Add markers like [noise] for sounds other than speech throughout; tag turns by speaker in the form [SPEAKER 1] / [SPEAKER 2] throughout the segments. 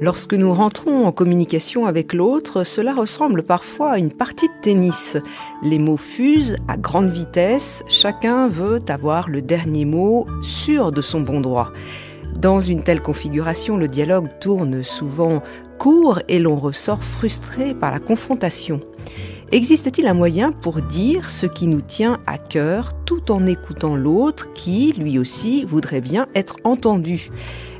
[SPEAKER 1] Lorsque nous rentrons en communication avec l'autre, cela ressemble parfois à une partie de tennis. Les mots fusent à grande vitesse, chacun veut avoir le dernier mot, sûr de son bon droit. Dans une telle configuration, le dialogue tourne souvent court et l'on ressort frustré par la confrontation. Existe-t-il un moyen pour dire ce qui nous tient à cœur tout en écoutant l'autre qui, lui aussi, voudrait bien être entendu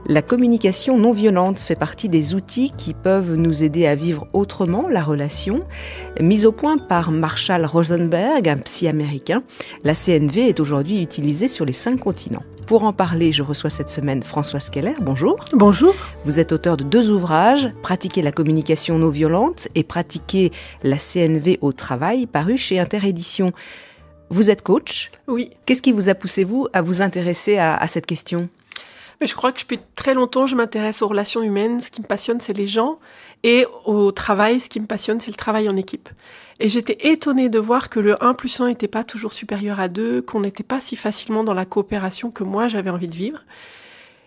[SPEAKER 1] la communication non violente fait partie des outils qui peuvent nous aider à vivre autrement la relation. Mise au point par Marshall Rosenberg, un psy américain, la CNV est aujourd'hui utilisée sur les cinq continents. Pour en parler, je reçois cette semaine Françoise Keller. Bonjour. Bonjour. Vous êtes auteur de deux ouvrages, Pratiquer la communication non violente et Pratiquer la CNV au travail, paru chez Interédition. Vous êtes coach Oui. Qu'est-ce qui vous a poussé, vous, à vous intéresser à cette question
[SPEAKER 2] mais je crois que depuis très longtemps, je m'intéresse aux relations humaines. Ce qui me passionne, c'est les gens. Et au travail, ce qui me passionne, c'est le travail en équipe. Et j'étais étonnée de voir que le 1 plus 1 n'était pas toujours supérieur à 2, qu'on n'était pas si facilement dans la coopération que moi j'avais envie de vivre.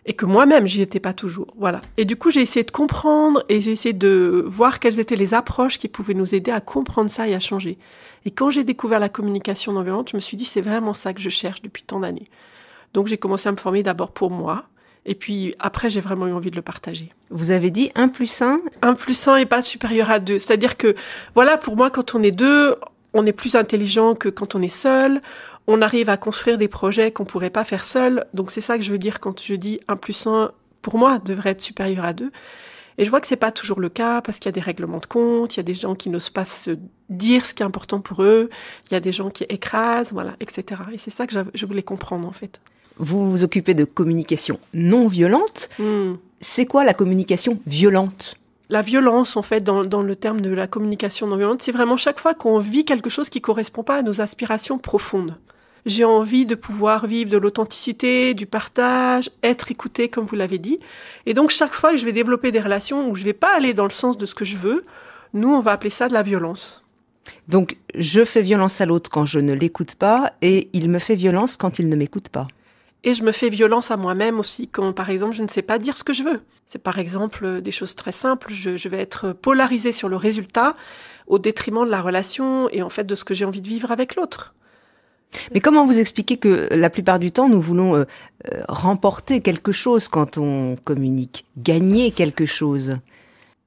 [SPEAKER 2] Et que moi-même, j'y étais pas toujours. Voilà. Et du coup, j'ai essayé de comprendre et j'ai essayé de voir quelles étaient les approches qui pouvaient nous aider à comprendre ça et à changer. Et quand j'ai découvert la communication non violente, je me suis dit, c'est vraiment ça que je cherche depuis tant d'années. Donc j'ai commencé à me former d'abord pour moi, et puis après, j'ai vraiment eu envie de le partager. Vous avez dit 1 plus 1 1 plus 1 est pas supérieur à 2. C'est-à-dire que, voilà, pour moi, quand on est deux, on est plus intelligent que quand on est seul. On arrive à construire des projets qu'on pourrait pas faire seul. Donc c'est ça que je veux dire quand je dis 1 plus 1, pour moi, devrait être supérieur à 2. Et je vois que c'est pas toujours le cas parce qu'il y a des règlements de compte, il y a des gens qui n'osent pas se dire ce qui est important pour eux, il y a des gens qui écrasent, voilà, etc. Et c'est ça que je voulais comprendre en fait
[SPEAKER 1] vous vous occupez de communication non violente. Hmm. C'est quoi la communication
[SPEAKER 2] violente la violence, en fait, dans, le terme de la communication non violente, c'est vraiment chaque fois qu'on vit quelque chose qui correspond pas à nos aspirations profondes. J'ai envie de pouvoir vivre de l'authenticité, du partage, être écouté, comme vous l'avez dit. Et donc, chaque fois que je vais développer des relations où je vais pas aller dans le sens de ce que je veux, nous, on va appeler ça de la violence.
[SPEAKER 1] Donc, je fais violence à l'autre quand je ne l'écoute pas et il me fait violence quand il ne m'écoute pas.
[SPEAKER 2] Et je me fais violence à moi-même aussi, quand par exemple je ne sais pas dire ce que je veux. C'est par exemple euh, des choses très simples, je, vais être polarisée sur le résultat au détriment de la relation et en fait de ce que j'ai envie de vivre avec l'autre.
[SPEAKER 1] Mais comment vous expliquez que la plupart du temps, nous voulons euh, euh, remporter quelque chose quand on communique, gagner quelque chose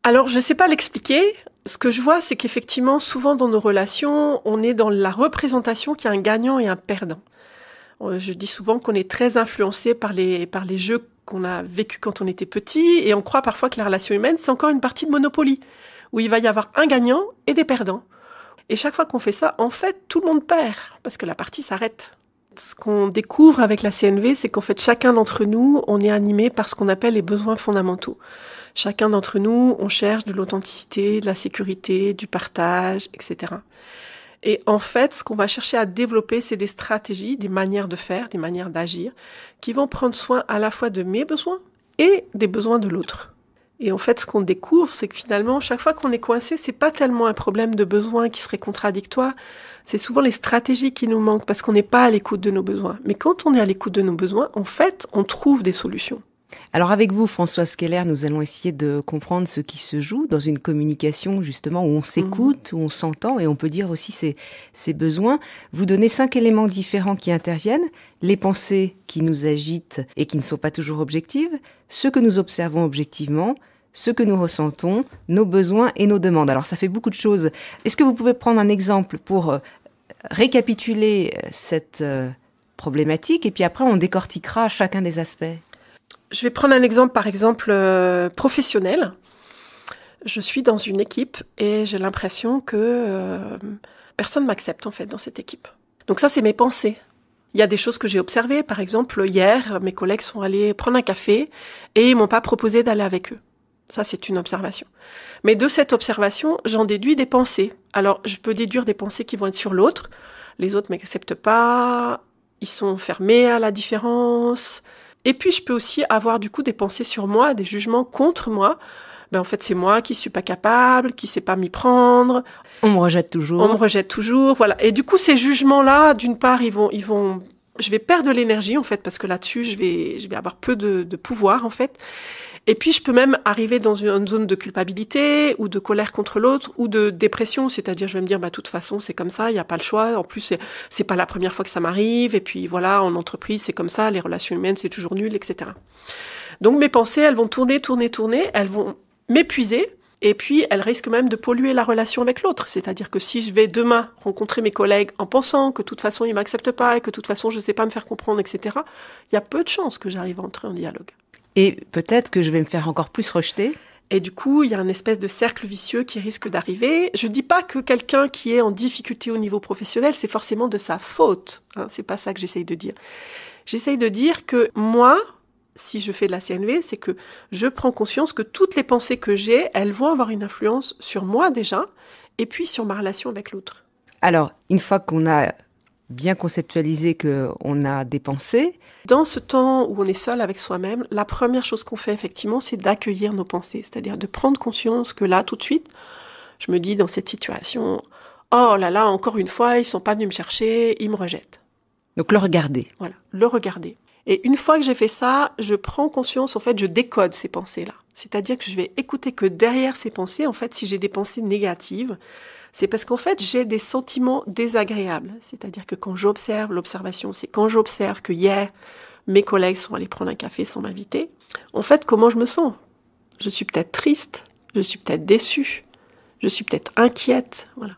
[SPEAKER 2] Alors, je ne sais pas l'expliquer. Ce que je vois, c'est qu'effectivement, souvent dans nos relations, on est dans la représentation qu'il y a un gagnant et un perdant. Euh, je dis souvent qu'on est très influencé par les, par les jeux qu'on a vécu quand on était petit et on croit parfois que la relation humaine, c'est encore une partie de Monopoly, où il va y avoir un gagnant et des perdants. Et chaque fois qu'on fait ça, en fait, tout le monde perd, parce que la partie s'arrête. Ce qu'on découvre avec la CNV, c'est qu'en fait, chacun d'entre nous, on est animé par ce qu'on appelle les besoins fondamentaux. Chacun d'entre nous, on cherche de l'authenticité, de la sécurité, du partage, etc. Et en fait, ce qu'on va chercher à développer, c'est des stratégies, des manières de faire, des manières d'agir, qui vont prendre soin à la fois de mes besoins et des besoins de l'autre. Et en fait, ce qu'on découvre, c'est que finalement, chaque fois qu'on est coincé, c'est pas tellement un problème de besoins qui serait contradictoire. C'est souvent les stratégies qui nous manquent parce qu'on n'est pas à l'écoute de nos besoins. Mais quand on est à l'écoute de nos besoins, en fait, on trouve des solutions. Alors avec vous, Françoise Keller, nous allons essayer de
[SPEAKER 1] comprendre ce qui se joue dans une communication justement où on s'écoute, mhm. où on s'entend et on peut dire aussi ses, ses besoins. Vous donnez cinq éléments différents qui interviennent, les pensées qui nous agitent et qui ne sont pas toujours objectives, ce que nous observons objectivement, ce que nous ressentons, nos besoins et nos demandes. Alors ça fait beaucoup de choses. Est-ce que vous pouvez prendre un exemple pour euh, récapituler euh, cette euh, problématique et puis après on
[SPEAKER 2] décortiquera
[SPEAKER 1] chacun des aspects je vais
[SPEAKER 2] prendre un exemple, par exemple, euh, professionnel. Je suis dans une équipe et j'ai l'impression que personne euh, personne m'accepte en fait dans cette équipe. Donc ça, c'est mes pensées. Il y a des choses que j'ai observées. Par exemple, hier, mes collègues sont allés prendre un café et ils m'ont pas proposé d'aller avec eux. Ça, c'est une observation. Mais de cette observation, j'en déduis des pensées. Alors, je peux déduire des pensées qui vont être sur l'autre. Les autres m'acceptent pas. Ils sont fermés à la différence et puis je peux aussi avoir du coup des pensées sur moi, des jugements contre moi. Ben, en fait c'est moi qui suis pas capable, qui sais pas m'y prendre.
[SPEAKER 1] On me rejette toujours. On me
[SPEAKER 2] rejette toujours, voilà. Et du coup ces jugements là, d'une part ils vont, ils vont, je vais perdre de l'énergie en fait parce que là-dessus je vais, je vais avoir peu de, de pouvoir en fait. Et puis, je peux même arriver dans une zone de culpabilité ou de colère contre l'autre ou de dépression, c'est-à-dire je vais me dire, bah, de toute façon, c'est comme ça, il n'y a pas le choix. En plus, c'est pas la première fois que ça m'arrive. Et puis voilà, en entreprise, c'est comme ça, les relations humaines, c'est toujours nul, etc. Donc mes pensées, elles vont tourner, tourner, tourner, elles vont m'épuiser. Et puis, elles risquent même de polluer la relation avec l'autre. C'est-à-dire que si je vais demain rencontrer mes collègues en pensant que de toute façon, ils m'acceptent pas et que de toute façon, je ne sais pas me faire comprendre, etc., il y a peu de chances que j'arrive à entrer en dialogue et peut-être que je vais me faire encore plus rejeter. Et du coup, il y a un espèce de cercle vicieux qui risque d'arriver. Je ne dis pas que quelqu'un qui est en difficulté au niveau professionnel, c'est forcément de sa faute. Hein, c'est pas ça que j'essaye de dire. J'essaye de dire que moi, si je fais de la CNV, c'est que je prends conscience que toutes les pensées que j'ai, elles vont avoir une influence sur moi déjà, et puis sur ma relation avec l'autre.
[SPEAKER 1] Alors, une fois qu'on a bien conceptualiser qu'on a des pensées.
[SPEAKER 2] Dans ce temps où on est seul avec soi-même, la première chose qu'on fait effectivement, c'est d'accueillir nos pensées, c'est-à-dire de prendre conscience que là, tout de suite, je me dis dans cette situation, oh là là, encore une fois, ils ne sont pas venus me chercher, ils me rejettent. Donc le regarder. Voilà, le regarder. Et une fois que j'ai fait ça, je prends conscience, en fait, je décode ces pensées-là. C'est-à-dire que je vais écouter que derrière ces pensées, en fait, si j'ai des pensées négatives, c'est parce qu'en fait, j'ai des sentiments désagréables. C'est-à-dire que quand j'observe, l'observation, c'est quand j'observe que hier, mes collègues sont allés prendre un café sans m'inviter, en fait, comment je me sens Je suis peut-être triste, je suis peut-être déçue, je suis peut-être inquiète, voilà.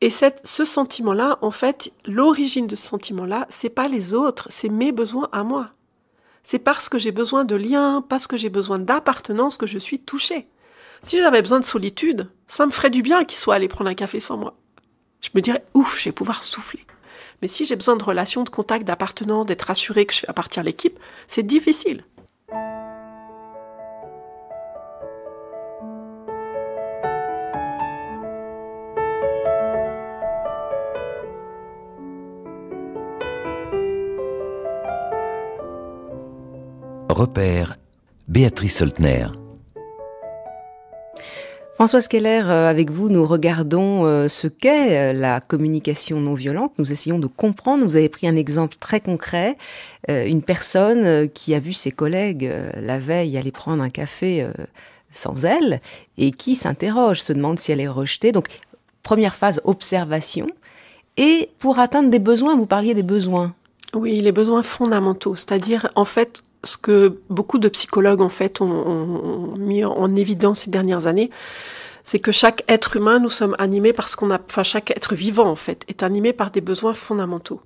[SPEAKER 2] Et ce sentiment-là, en fait, l'origine de ce sentiment-là, c'est pas les autres, c'est mes besoins à moi. C'est parce que j'ai besoin de liens, parce que j'ai besoin d'appartenance que je suis touchée. Si j'avais besoin de solitude, ça me ferait du bien qu'il soit allé prendre un café sans moi. Je me dirais, ouf, je vais pouvoir souffler. Mais si j'ai besoin de relations, de contacts, d'appartenance, d'être assuré que je fais partir l'équipe, c'est difficile.
[SPEAKER 1] Repère Béatrice Soltner Françoise Keller, euh, avec vous, nous regardons euh, ce qu'est euh, la communication non violente. Nous essayons de comprendre. Vous avez pris un exemple très concret. Une personne qui a vu ses collègues la veille aller prendre un café sans elle et qui s'interroge, se demande si elle est rejetée. Donc, première phase, observation.
[SPEAKER 2] Et pour atteindre des besoins, vous parliez des besoins. Oui, les besoins fondamentaux. C'est-à-dire, en fait, ce que beaucoup de psychologues en fait ont, mis en évidence ces dernières années, c'est que chaque être humain, nous sommes animés parce qu'on a, enfin chaque être vivant en fait, est animé par des besoins fondamentaux.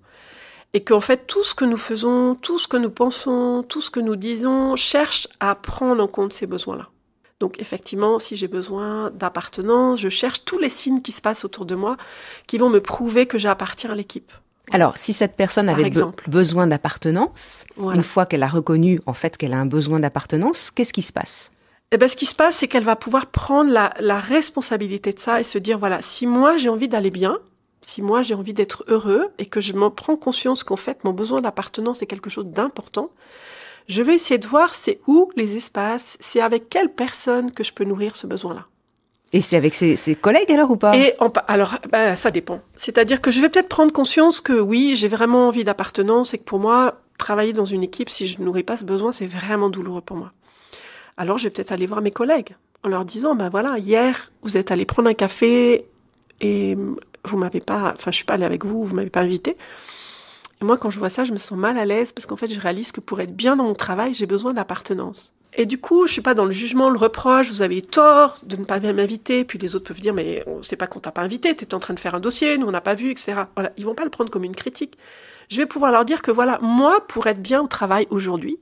[SPEAKER 2] Et qu'en fait, tout ce que nous faisons, tout ce que nous pensons, tout ce que nous disons, cherche à prendre en compte ces besoins-là. Donc effectivement, si j'ai besoin d'appartenance, je cherche tous les signes qui se passent autour de moi qui vont me prouver que j'appartiens à l'équipe.
[SPEAKER 1] Alors, si cette personne avait besoin d'appartenance, une fois qu'elle a reconnu en fait qu'elle a un besoin d'appartenance, qu'est-ce qui se passe
[SPEAKER 2] eh ben, ce qui se passe, c'est qu'elle va pouvoir prendre la, la, responsabilité de ça et se dire, voilà, si moi j'ai envie d'aller bien, si moi j'ai envie d'être heureux et que je m'en prends conscience qu'en fait mon besoin d'appartenance est quelque chose d'important, je vais essayer de voir c'est où les espaces, c'est avec quelle personne que je peux nourrir ce besoin-là. Et c'est avec ses, collègues alors ou pas Et alors, bah, ça dépend. C'est-à-dire que je vais peut-être prendre conscience que oui, j'ai vraiment envie d'appartenance et que pour moi, travailler dans une équipe, si je n'aurais pas ce besoin, c'est vraiment douloureux pour moi. Alors, je vais peut-être aller voir mes collègues en leur disant, ben voilà, hier, vous êtes allé prendre un café et vous m'avez pas, enfin, je suis pas allée avec vous, vous m'avez pas invité. Et moi, quand je vois ça, je me sens mal à l'aise parce qu'en fait, je réalise que pour être bien dans mon travail, j'ai besoin d'appartenance. Et du coup, je suis pas dans le jugement, le reproche, vous avez eu tort de ne pas m'inviter, puis les autres peuvent dire, mais on sait pas qu'on t'a pas invité, tu étais en train de faire un dossier, nous on n'a pas vu, etc. Voilà, ils vont pas le prendre comme une critique. Je vais pouvoir leur dire que voilà, moi, pour être bien au travail aujourd'hui,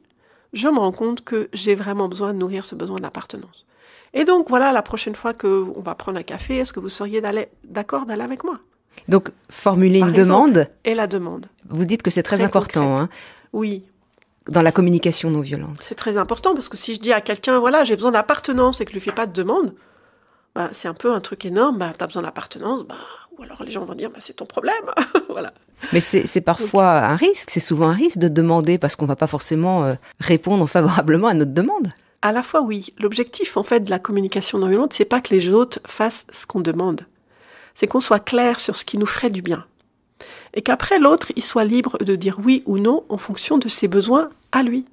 [SPEAKER 2] je me rends compte que j'ai vraiment besoin de nourrir ce besoin d'appartenance. Et donc voilà, la prochaine fois que on va prendre un café, est-ce que vous seriez d'accord d'aller avec moi
[SPEAKER 1] Donc, formuler une demande. Et la demande.
[SPEAKER 2] Vous dites que c'est très, important. Hein. Oui,
[SPEAKER 1] dans la communication non violente.
[SPEAKER 2] C'est très important parce que si je dis à quelqu'un, voilà, j'ai besoin d'appartenance et que je lui fais pas de demande, bah, c'est un peu un truc énorme. Bah, tu as besoin d'appartenance, bah, ou alors les gens vont dire, bah, c'est ton problème. [laughs] voilà.
[SPEAKER 1] Mais c'est parfois un risque, c'est souvent un risque de demander parce qu'on va pas forcément euh, répondre favorablement à notre demande.
[SPEAKER 2] À la fois, oui. L'objectif, en fait, de la communication non violente, c'est pas que les autres fassent ce qu'on demande. C'est qu'on soit clair sur ce qui nous ferait du bien et qu'après l'autre, il soit libre de dire oui ou non en fonction de ses besoins à lui.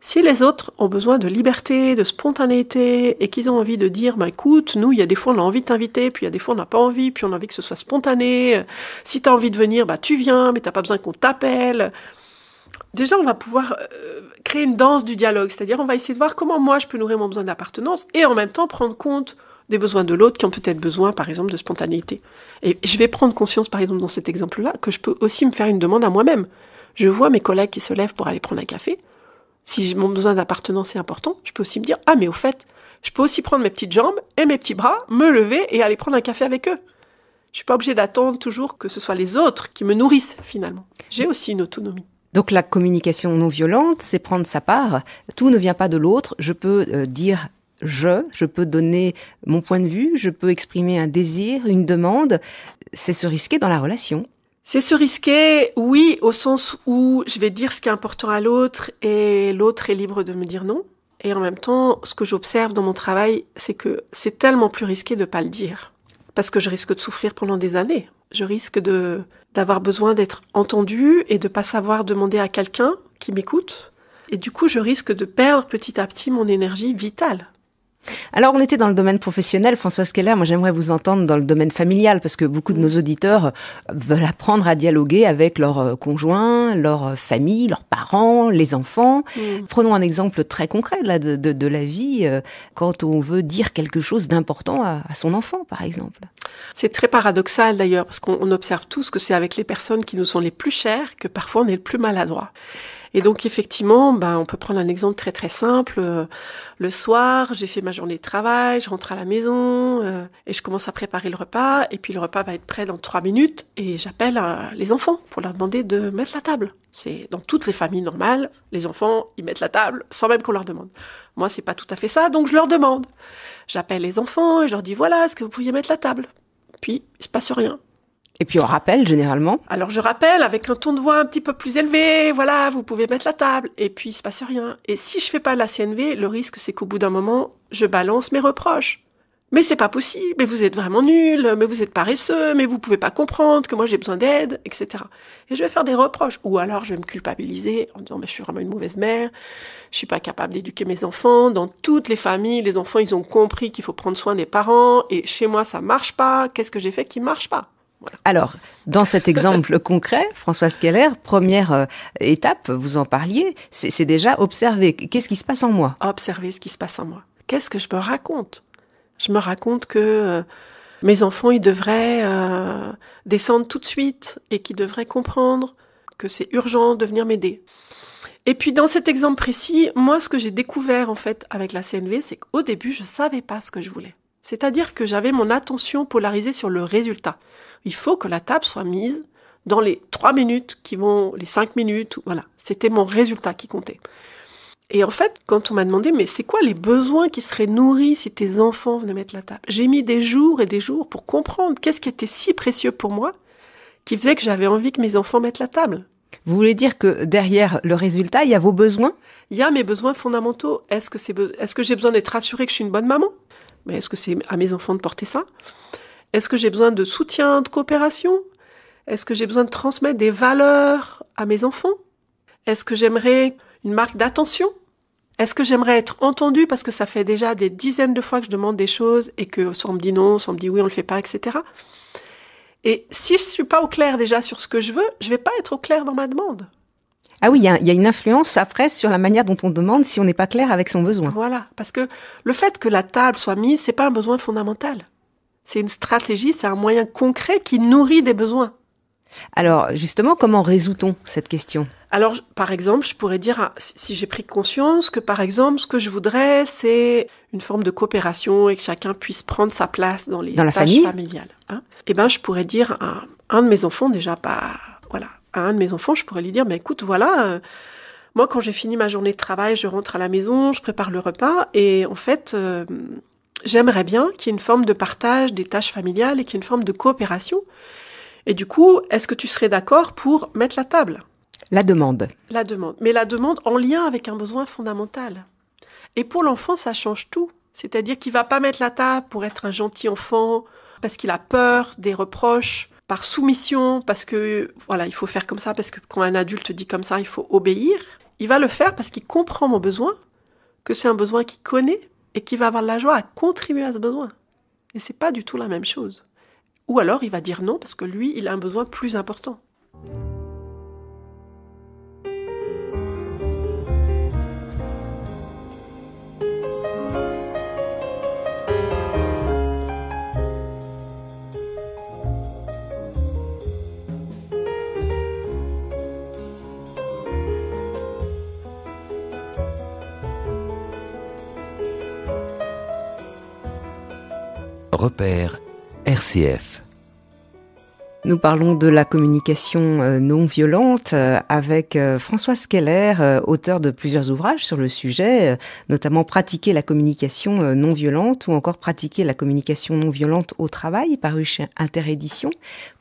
[SPEAKER 2] Si les autres ont besoin de liberté, de spontanéité, et qu'ils ont envie de dire, bah, écoute, nous, il y a des fois, on a envie de t'inviter, puis il y a des fois, on n'a pas envie, puis on a envie que ce soit spontané, si tu as envie de venir, bah, tu viens, mais tu n'as pas besoin qu'on t'appelle. Déjà, on va pouvoir euh, créer une danse du dialogue, c'est-à-dire on va essayer de voir comment moi je peux nourrir mon besoin d'appartenance et en même temps prendre compte des besoins de l'autre qui ont peut-être besoin, par exemple, de spontanéité. Et je vais prendre conscience, par exemple, dans cet exemple-là, que je peux aussi me faire une demande à moi-même. Je vois mes collègues qui se lèvent pour aller prendre un café. Si mon besoin d'appartenance est important, je peux aussi me dire, ah mais au fait, je peux aussi prendre mes petites jambes et mes petits bras, me lever et aller prendre un café avec eux. Je suis pas obligée d'attendre toujours que ce soit les autres qui me nourrissent finalement. J'ai aussi une autonomie.
[SPEAKER 1] Donc la communication non violente, c'est prendre sa part. Tout ne vient pas de l'autre. Je peux euh, dire je, je peux donner mon point de vue, je peux exprimer un désir, une demande, c'est se risquer dans la relation.
[SPEAKER 2] C'est se risquer, oui, au sens où je vais dire ce qui est important à l'autre et l'autre est libre de me dire non. Et en même temps, ce que j'observe dans mon travail, c'est que c'est tellement plus risqué de pas le dire. Parce que je risque de souffrir pendant des années. Je risque d'avoir besoin d'être entendu et de pas savoir demander à quelqu'un qui m'écoute. Et du coup, je risque de perdre petit à petit mon énergie vitale. Alors, on
[SPEAKER 1] était dans le domaine professionnel, Françoise Keller. Moi, j'aimerais vous entendre dans le domaine familial, parce que beaucoup de nos auditeurs veulent apprendre à dialoguer avec leurs euh, conjoints, leurs euh, familles, leurs parents, les enfants. Mm. Prenons un exemple très concret de, la vie, euh, quand on veut dire quelque chose d'important à, à son enfant, par exemple.
[SPEAKER 2] C'est très paradoxal d'ailleurs, parce qu'on observe tous que c'est avec les personnes qui nous sont les plus chères que parfois on est le plus maladroit. Et donc effectivement, ben, on peut prendre un exemple très très simple. Euh, le soir, j'ai fait ma journée de travail, je rentre à la maison euh, et je commence à préparer le repas. Et puis le repas va être prêt dans trois minutes et j'appelle euh, les enfants pour leur demander de mettre la table. C'est dans toutes les familles normales, les enfants ils mettent la table sans même qu'on leur demande. Moi, c'est pas tout à fait ça, donc je leur demande. J'appelle les enfants et je leur dis voilà, est-ce que vous pouviez mettre la table Puis il se passe rien. Et puis on
[SPEAKER 1] rappelle généralement.
[SPEAKER 2] Alors je rappelle avec un ton de voix un petit peu plus élevé, voilà, vous pouvez mettre la table et puis il se passe rien. Et si je fais pas de la CNV, le risque c'est qu'au bout d'un moment, je balance mes reproches. Mais c'est pas possible, mais vous êtes vraiment nul, mais vous êtes paresseux, mais vous pouvez pas comprendre que moi j'ai besoin d'aide, etc. Et je vais faire des reproches. Ou alors je vais me culpabiliser en disant mais je suis vraiment une mauvaise mère, je suis pas capable d'éduquer mes enfants. Dans toutes les familles, les enfants ils ont compris qu'il faut prendre soin des parents et chez moi ça marche pas. Qu'est-ce que j'ai fait qui marche pas
[SPEAKER 1] alors, dans cet exemple [laughs] concret, Françoise Keller, première euh, étape, vous en parliez,
[SPEAKER 2] c'est déjà observer. Qu'est-ce qui se passe en moi Observer ce qui se passe en moi. Qu'est-ce que je me raconte Je me raconte que euh, mes enfants, ils devraient euh, descendre tout de suite et qu'ils devraient comprendre que c'est urgent de venir m'aider. Et puis dans cet exemple précis, moi, ce que j'ai découvert en fait avec la CNV, c'est qu'au début, je ne savais pas ce que je voulais. C'est-à-dire que j'avais mon attention polarisée sur le résultat. Il faut que la table soit mise dans les trois minutes qui vont, les cinq minutes, voilà. C'était mon résultat qui comptait. Et en fait, quand on m'a demandé, mais c'est quoi les besoins qui seraient nourris si tes enfants venaient mettre la table J'ai mis des jours et des jours pour comprendre qu'est-ce qui était si précieux pour moi qui faisait que j'avais envie que mes enfants mettent la table. Vous voulez dire que derrière le résultat, il y a vos besoins Il y a mes besoins fondamentaux. Est-ce que, est, ce que j'ai besoin d'être rassurée que je suis une bonne maman mais est-ce que c'est à mes enfants de porter ça Est-ce que j'ai besoin de soutien, de coopération Est-ce que j'ai besoin de transmettre des valeurs à mes enfants Est-ce que j'aimerais une marque d'attention Est-ce que j'aimerais être entendue parce que ça fait déjà des dizaines de fois que je demande des choses et que soit on me dit non, soit on me dit oui, on le fait pas, etc. Et si je suis pas au clair déjà sur ce que je veux, je ne vais pas être au clair dans ma demande.
[SPEAKER 1] Ah oui, il y, a une influence après sur la manière dont on demande si on n'est pas clair avec son besoin.
[SPEAKER 2] Voilà, parce que le fait que la table soit mise, c'est pas un besoin fondamental. C'est une stratégie, c'est un moyen concret qui nourrit des besoins.
[SPEAKER 1] Alors justement, comment résout-on cette question
[SPEAKER 2] Alors par exemple, je pourrais dire, ah, si j'ai pris conscience que par exemple, ce que je voudrais, c'est une forme de coopération et que chacun puisse prendre sa place dans les dans la famille. familiales. Hein. eh ben, je pourrais dire à un, de mes enfants déjà, pas voilà, à un de mes enfants, je pourrais lui dire, Mais bah, écoute, voilà, euh, moi quand j'ai fini ma journée de travail, je rentre à la maison, je prépare le repas, et en fait, euh, j'aimerais bien qu'il y ait une forme de partage des tâches familiales et qu'il y ait une forme de coopération. Et du coup, est-ce que tu serais d'accord pour mettre la table La demande. La demande. Mais la demande en lien avec un besoin fondamental. Et pour l'enfant, ça change tout. C'est-à-dire qu'il va pas mettre la table pour être un gentil enfant, parce qu'il a peur des reproches, par soumission, parce que voilà, il faut faire comme ça, parce que quand un adulte dit comme ça, il faut obéir. Il va le faire parce qu'il comprend mon besoin, que c'est un besoin qu'il connaît et qu'il va avoir la joie à contribuer à ce besoin. Et c'est pas du tout la même chose. Ou alors il va dire non parce que lui, il a un besoin plus important.
[SPEAKER 1] repère RCF. Nous parlons de la communication euh, non violente euh, avec euh, Françoise Keller, auteur de plusieurs ouvrages sur le sujet, notamment Pratiquer la communication non violente ou encore Pratiquer la communication non violente au travail, paru chez Interédition.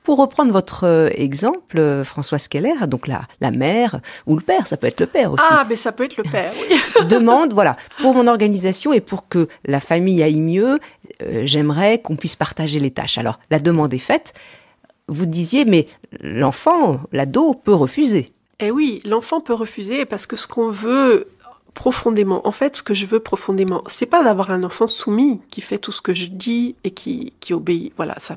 [SPEAKER 1] Pour reprendre votre exemple, Françoise Keller, donc la, la mère ou le père, ça peut être le père aussi. Ah,
[SPEAKER 2] mais ça peut être le père, oui.
[SPEAKER 1] [laughs] demande, voilà, pour mon organisation et pour que la famille aille mieux euh, j'aimerais qu'on puisse partager les tâches. Alors, la demande est faite. Vous disiez, mais l'enfant, l'ado peut refuser.
[SPEAKER 2] Eh oui, l'enfant peut refuser parce que ce qu'on veut profondément, en fait, ce que je veux profondément, c'est pas d'avoir un enfant soumis qui fait tout ce que je dis et qui, qui obéit. Voilà, ça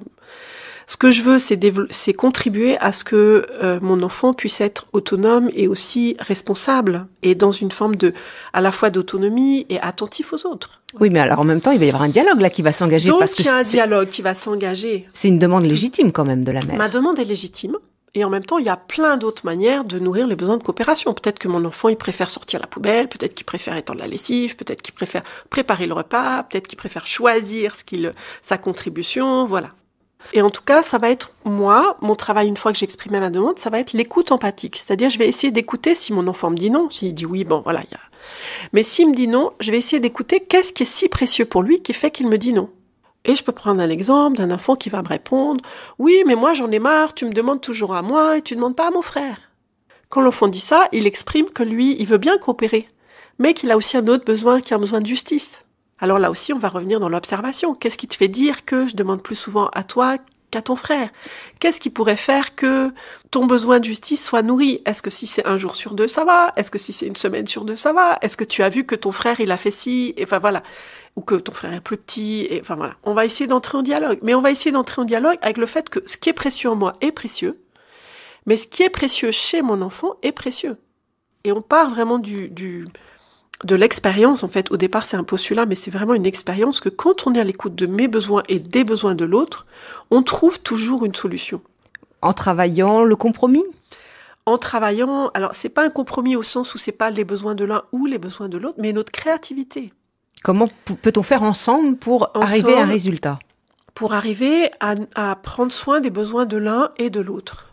[SPEAKER 2] ce que je veux, c'est contribuer à ce que euh, mon enfant puisse être autonome et aussi responsable et dans une forme de, à la fois d'autonomie et attentif aux autres.
[SPEAKER 1] Oui, mais alors en même temps, il va y avoir un dialogue là qui va s'engager. Donc parce il y a un
[SPEAKER 2] dialogue qui va s'engager.
[SPEAKER 1] C'est une demande légitime quand même de la mère. Ma
[SPEAKER 2] demande est légitime. Et en même temps, il y a plein d'autres manières de nourrir les besoins de coopération. Peut-être que mon enfant, il préfère sortir la poubelle, peut-être qu'il préfère étendre la lessive, peut-être qu'il préfère préparer le repas, peut-être qu'il préfère choisir ce qu'il, sa contribution, voilà. Et en tout cas, ça va être moi, mon travail une fois que j'exprime ma demande, ça va être l'écoute empathique. C'est-à-dire, je vais essayer d'écouter si mon enfant me dit non, s'il dit oui, bon, voilà. Y a... Mais s'il me dit non, je vais essayer d'écouter qu'est-ce qui est si précieux pour lui qui fait qu'il me dit non. Et je peux prendre un exemple d'un enfant qui va me répondre Oui, mais moi j'en ai marre, tu me demandes toujours à moi et tu ne demandes pas à mon frère. Quand l'enfant dit ça, il exprime que lui, il veut bien coopérer, mais qu'il a aussi un autre besoin qui a besoin de justice. Alors là aussi, on va revenir dans l'observation. Qu'est-ce qui te fait dire que je demande plus souvent à toi qu'à ton frère Qu'est-ce qui pourrait faire que ton besoin de justice soit nourri Est-ce que si c'est un jour sur deux, ça va Est-ce que si c'est une semaine sur deux, ça va Est-ce que tu as vu que ton frère, il a fait ci Enfin voilà. Ou que ton frère est plus petit. Et, enfin voilà. On va essayer d'entrer en dialogue. Mais on va essayer d'entrer en dialogue avec le fait que ce qui est précieux en moi est précieux. Mais ce qui est précieux chez mon enfant est précieux. Et on part vraiment du, du, de l'expérience, en fait, au départ c'est un postulat, mais c'est vraiment une expérience que quand on est à l'écoute de mes besoins et des besoins de l'autre, on trouve toujours une solution. En travaillant le compromis en travaillant, alors c'est pas un compromis au sens où c'est pas les besoins de l'un ou les besoins de l'autre, mais notre créativité.
[SPEAKER 1] Comment peut-on faire ensemble pour arriver à un résultat
[SPEAKER 2] Pour arriver à prendre soin des besoins de l'un et de l'autre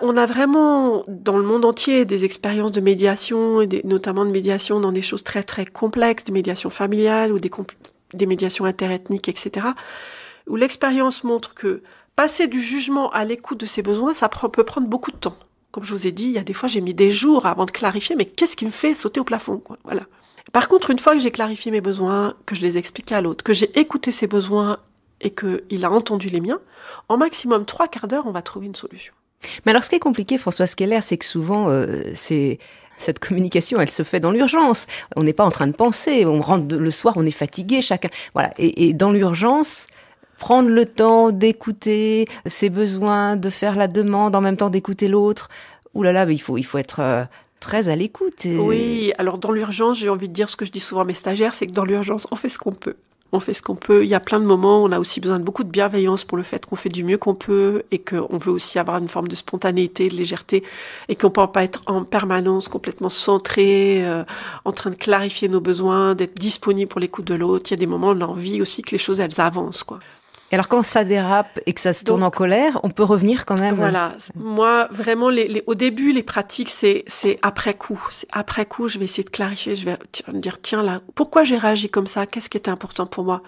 [SPEAKER 2] on a, vraiment dans le monde entier des expériences de médiation, et notamment de médiation dans des choses très très complexes, des médiations familiales ou des, des médiations interethniques, etc., où l'expérience montre que passer du jugement à l'écoute de ses besoins, ça peut prendre beaucoup de temps. Comme je vous ai dit, il y a des fois j'ai mis des jours avant de clarifier, mais qu'est-ce qui me fait sauter au plafond quoi, Voilà. Par contre, une fois que j'ai clarifié mes besoins, que je les explique à l'autre, que j'ai écouté ses besoins et qu'il a entendu les miens, en maximum trois quarts d'heure, on va trouver une solution.
[SPEAKER 1] Mais alors, ce qui est compliqué, Françoise Keller, c'est que souvent, euh, c'est cette communication, elle se fait dans l'urgence. On n'est pas en train de penser. On rentre le soir, on est fatigué chacun. Voilà. Et, dans l'urgence, prendre le temps d'écouter ses besoins, de faire la demande, en même temps d'écouter l'autre. Ouh là là, il faut, il faut être euh, très à l'écoute. Oui,
[SPEAKER 2] alors dans l'urgence, j'ai envie de dire ce que je dis souvent à mes stagiaires, c'est que dans l'urgence, on fait ce qu'on peut on fait ce qu'on peut. Il y a plein de moments, on a aussi besoin de beaucoup de bienveillance pour le fait qu'on fait du mieux qu'on peut et qu'on veut aussi avoir une forme de spontanéité, de légèreté et qu'on ne peut pas être en permanence complètement centré, euh, en train de clarifier nos besoins, d'être disponible pour l'écoute de l'autre. Il y a des moments, on a envie aussi que les choses, elles avancent, quoi.
[SPEAKER 1] Et alors quand ça dérape et que ça se tourne en colère, on peut revenir quand même. Voilà,
[SPEAKER 2] moi vraiment, les, au début, les pratiques, c'est après coup. C'est après coup, je vais essayer de clarifier, je vais me dire, tiens là, pourquoi j'ai réagi comme ça Qu'est-ce qui était important pour moi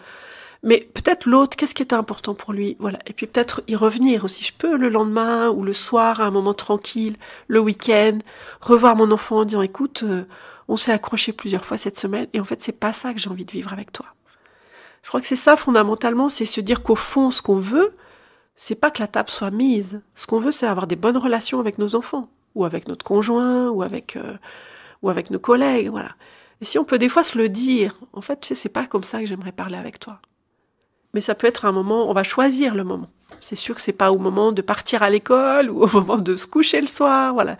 [SPEAKER 2] mais peut-être l'autre, qu'est-ce qui était important pour lui Voilà. Et puis peut-être y revenir aussi, je peux le lendemain ou le soir à un moment tranquille, le week-end, revoir mon enfant en disant écoute, euh, on s'est accroché plusieurs fois cette semaine et en fait c'est pas ça que j'ai envie de vivre avec toi. Je crois que c'est ça fondamentalement, c'est se dire qu'au fond, ce qu'on veut, c'est pas que la table soit mise. Ce qu'on veut, c'est avoir des bonnes relations avec nos enfants, ou avec notre conjoint, ou avec, euh, ou avec nos collègues, voilà. Et si on peut des fois se le dire, en fait, tu sais, c'est pas comme ça que j'aimerais parler avec toi. Mais ça peut être un moment, on va choisir le moment. C'est sûr que c'est pas au moment de partir à l'école [laughs] ou au moment de se coucher le soir, voilà.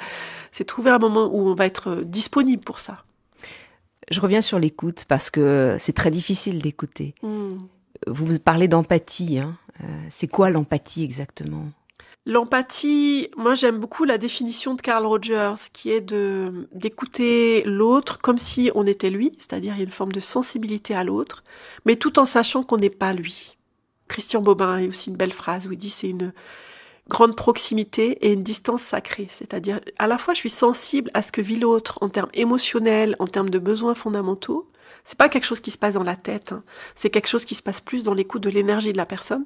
[SPEAKER 2] C'est trouver un moment où on va être euh, disponible pour ça
[SPEAKER 1] je reviens sur l'écoute parce que c'est très difficile d'écouter. Mm. Vous parlez d'empathie. Hein. Euh, c'est quoi l'empathie exactement
[SPEAKER 2] L'empathie, moi j'aime beaucoup la définition de Carl Rogers qui est d'écouter l'autre comme si on était lui, c'est-à-dire il y a une forme de sensibilité à l'autre, mais tout en sachant qu'on n'est pas lui. Christian Bobin a aussi une belle phrase où il dit c'est une grande proximité et une distance sacrée. C'est-à-dire, à la fois, je suis sensible à ce que vit l'autre en termes émotionnels, en termes de besoins fondamentaux. C'est pas quelque chose qui se passe dans la tête. Hein. C'est quelque chose qui se passe plus dans l'écoute de l'énergie de la personne.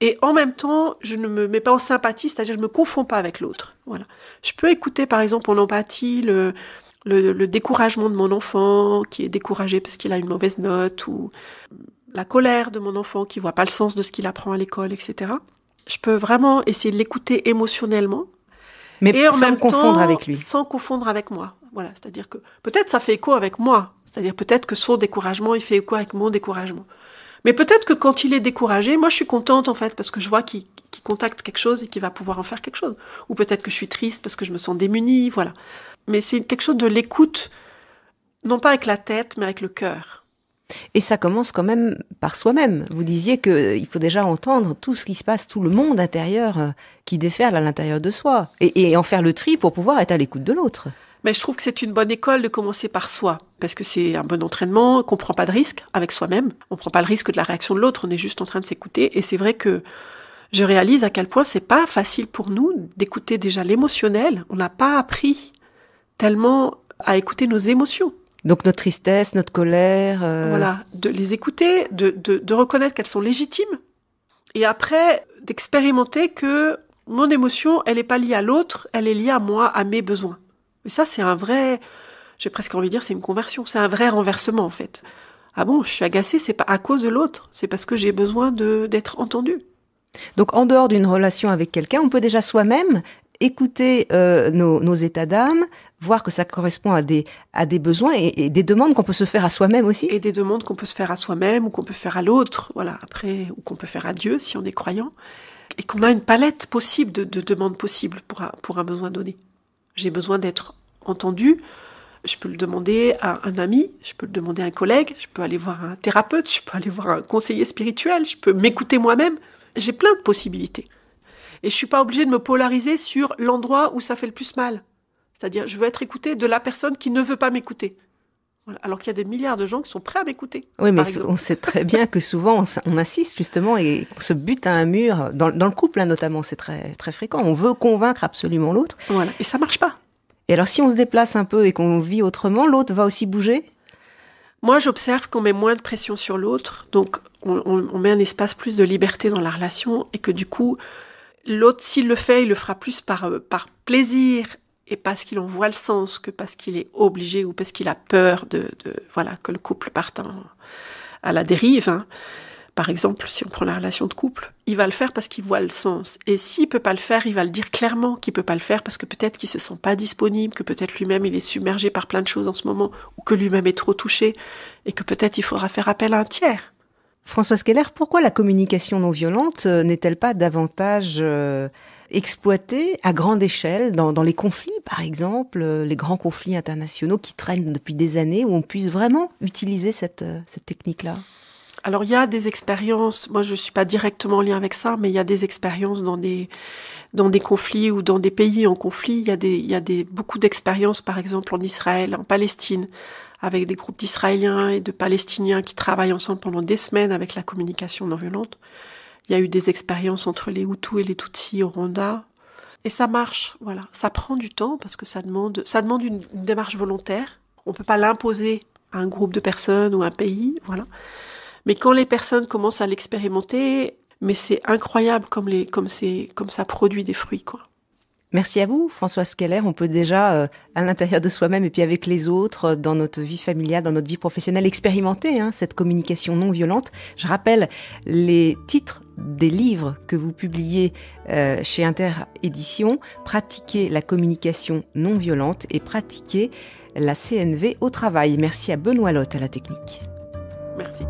[SPEAKER 2] Et en même temps, je ne me mets pas en sympathie, c'est-à-dire je ne me confonds pas avec l'autre. Voilà. Je peux écouter, par exemple, en empathie, le, le, le découragement de mon enfant qui est découragé parce qu'il a une mauvaise note ou la colère de mon enfant qui voit pas le sens de ce qu'il apprend à l'école, etc je peux vraiment essayer de l'écouter émotionnellement. Mais et en même confondre avec lui. Sans confondre avec moi. Voilà, c'est-à-dire que peut-être ça fait écho avec moi. C'est-à-dire peut-être que son découragement, il fait écho avec mon découragement. Mais peut-être que quand il est découragé, moi je suis contente en fait parce que je vois qu'il contacte quelque chose et qu'il va pouvoir en faire quelque chose. Ou peut-être que je suis triste parce que je me sens démunie, voilà. Mais c'est quelque chose de l'écoute, non pas avec la tête, mais avec le cœur.
[SPEAKER 1] Et ça commence quand même par soi-même. Vous disiez qu'il euh, faut déjà entendre tout ce qui se passe, tout le monde intérieur euh, qui déferle à l'intérieur
[SPEAKER 2] de soi, et, en faire le tri pour pouvoir être à l'écoute de l'autre. Mais je trouve que c'est une bonne école de commencer par soi, parce que c'est un bon entraînement, qu'on prend pas de risque avec soi-même, on ne prend pas le risque de la réaction de l'autre, on est juste en train de s'écouter, et c'est vrai que je réalise à quel point c'est pas facile pour nous d'écouter déjà l'émotionnel, on n'a pas appris tellement à écouter nos émotions.
[SPEAKER 1] Donc notre tristesse, notre colère. Euh, voilà,
[SPEAKER 2] de les écouter, de, reconnaître qu'elles sont légitimes, et après d'expérimenter que mon émotion, elle n'est pas liée à l'autre, elle est liée à moi, à mes besoins. Mais ça, c'est un vrai, j'ai presque envie de dire, c'est une conversion, c'est un vrai renversement en fait. Ah bon, je suis agacée, c'est pas à cause de l'autre, c'est parce que j'ai besoin de d'être entendue. Donc en dehors d'une relation avec quelqu'un, on peut déjà soi-même
[SPEAKER 1] écouter euh, nos, états d'âme, voir que ça correspond à des, à des
[SPEAKER 2] besoins et, des demandes qu'on peut se faire à soi-même aussi. Et des demandes qu'on peut se faire à soi-même ou qu'on peut faire à l'autre, voilà, après, ou qu'on peut faire à Dieu si on est croyant. Et qu'on a une palette possible de, demandes possibles pour, un, pour un besoin donné. J'ai besoin d'être entendu. Je peux le demander à un ami, je peux le demander à un collègue, je peux aller voir un thérapeute, je peux aller voir un conseiller spirituel, je peux m'écouter moi-même. J'ai plein de possibilités. Et je suis pas obligée de me polariser sur l'endroit où ça fait le plus mal. C'est-à-dire, je veux être écoutée de la personne qui ne veut pas m'écouter. Alors qu'il y a des milliards de gens qui sont prêts à m'écouter. Oui, mais on
[SPEAKER 1] sait très bien que souvent on assiste justement et on se bute à un mur. Dans, le couple, hein, notamment, c'est très, très fréquent. On veut convaincre absolument l'autre. Et ça marche pas. Et alors, si on se déplace un peu et qu'on vit autrement, l'autre
[SPEAKER 2] va aussi bouger Moi, j'observe qu'on met moins de pression sur l'autre. Donc, on, met un espace plus de liberté dans la relation et que du coup, l'autre, s'il le fait, il le fera plus par, euh, par plaisir et parce qu'il en voit le sens que parce qu'il est obligé ou parce qu'il a peur de, voilà que le couple parte à la dérive. Hein. Par exemple, si on prend la relation de couple, il va le faire parce qu'il voit le sens. Et s'il peut pas le faire, il va le dire clairement qu'il peut pas le faire parce que peut-être qu'il se sent pas disponible, que peut-être lui-même il est submergé par plein de choses en ce moment, ou que lui-même est trop touché, et que peut-être il faudra faire appel à un tiers. Françoise Keller,
[SPEAKER 1] pourquoi la communication non violente euh, n'est-elle pas davantage euh, exploité à grande échelle dans, les conflits, par exemple, euh, les grands conflits internationaux qui traînent depuis des années, où on puisse vraiment utiliser cette, euh, technique-là
[SPEAKER 2] alors il y a des expériences, moi je ne suis pas directement en lien avec ça, mais il y a des expériences dans des, conflits ou dans des pays en conflit. Il y a, beaucoup d'expériences par exemple en Israël, en Palestine, avec des groupes d'Israéliens et de Palestiniens qui travaillent ensemble pendant des semaines avec la communication non violente. Il y a eu des expériences entre les Hutus et les Tutsis au Rwanda. Et ça marche, voilà. Ça prend du temps parce que ça demande, ça demande une, démarche volontaire. On ne peut pas l'imposer à un groupe de personnes ou un pays, voilà. Mais quand les personnes commencent à l'expérimenter, mais c'est incroyable comme, les, comme, comme ça produit des fruits, quoi.
[SPEAKER 1] Merci à vous, François Skeller. On peut déjà, euh, à l'intérieur de soi-même et puis avec les autres, euh, dans notre vie familiale, dans notre vie professionnelle, expérimenter hein, cette communication non violente. Je rappelle les titres des livres que vous publiez euh, chez Interédition, Pratiquer la communication non violente et Pratiquer la CNV au travail. Merci à Benoît Lotte à la technique.
[SPEAKER 2] Merci.